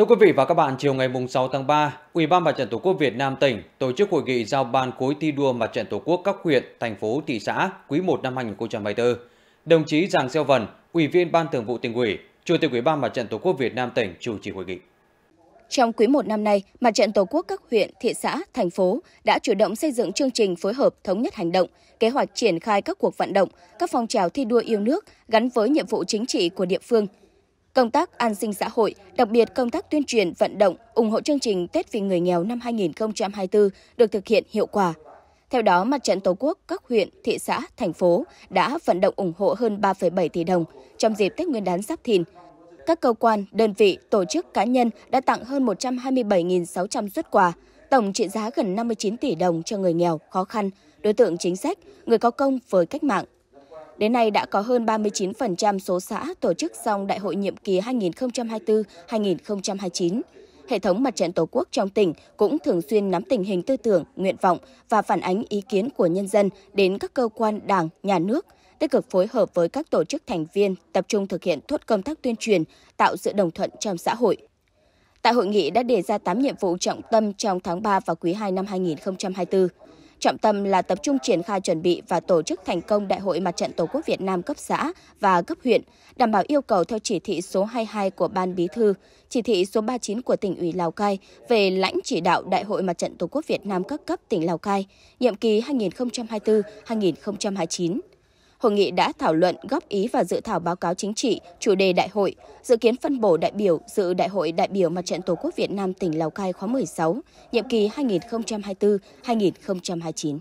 Thưa quý vị và các bạn, chiều ngày 6 tháng 3, Ủy ban Mặt trận Tổ quốc Việt Nam tỉnh tổ chức hội nghị giao ban khối thi đua Mặt trận Tổ quốc các huyện, thành phố, thị xã quý 1 năm 2024. Đồng chí Giàng Xeo Vân, Ủy viên Ban Thường vụ tỉnh ủy, Chủ tịch Ủy ban Mặt trận Tổ quốc Việt Nam tỉnh chủ trì hội nghị. Trong quý 1 năm nay, Mặt trận Tổ quốc các huyện, thị xã, thành phố đã chủ động xây dựng chương trình phối hợp thống nhất hành động, kế hoạch triển khai các cuộc vận động, các phong trào thi đua yêu nước gắn với nhiệm vụ chính trị của địa phương Công tác an sinh xã hội, đặc biệt công tác tuyên truyền, vận động, ủng hộ chương trình Tết vì người nghèo năm 2024 được thực hiện hiệu quả. Theo đó, Mặt trận Tổ quốc các huyện, thị xã, thành phố đã vận động ủng hộ hơn 3,7 tỷ đồng trong dịp Tết Nguyên đán Giáp Thìn. Các cơ quan, đơn vị, tổ chức cá nhân đã tặng hơn 127.600 xuất quà, tổng trị giá gần 59 tỷ đồng cho người nghèo, khó khăn, đối tượng chính sách, người có công với cách mạng, Đến nay đã có hơn 39% số xã tổ chức xong đại hội nhiệm kỳ 2024-2029. Hệ thống mặt trận Tổ quốc trong tỉnh cũng thường xuyên nắm tình hình tư tưởng, nguyện vọng và phản ánh ý kiến của nhân dân đến các cơ quan đảng, nhà nước, tích cực phối hợp với các tổ chức thành viên tập trung thực hiện tốt công tác tuyên truyền, tạo sự đồng thuận trong xã hội. Tại hội nghị đã đề ra 8 nhiệm vụ trọng tâm trong tháng 3 và quý 2 năm 2024 Trọng tâm là tập trung triển khai chuẩn bị và tổ chức thành công Đại hội Mặt trận Tổ quốc Việt Nam cấp xã và cấp huyện, đảm bảo yêu cầu theo chỉ thị số 22 của Ban Bí thư, chỉ thị số 39 của tỉnh ủy Lào Cai về lãnh chỉ đạo Đại hội Mặt trận Tổ quốc Việt Nam các cấp tỉnh Lào Cai, nhiệm kỳ 2024-2029. Hội nghị đã thảo luận góp ý và dự thảo báo cáo chính trị, chủ đề đại hội, dự kiến phân bổ đại biểu dự đại hội đại biểu Mặt trận Tổ quốc Việt Nam tỉnh Lào Cai khóa 16, nhiệm kỳ 2024-2029.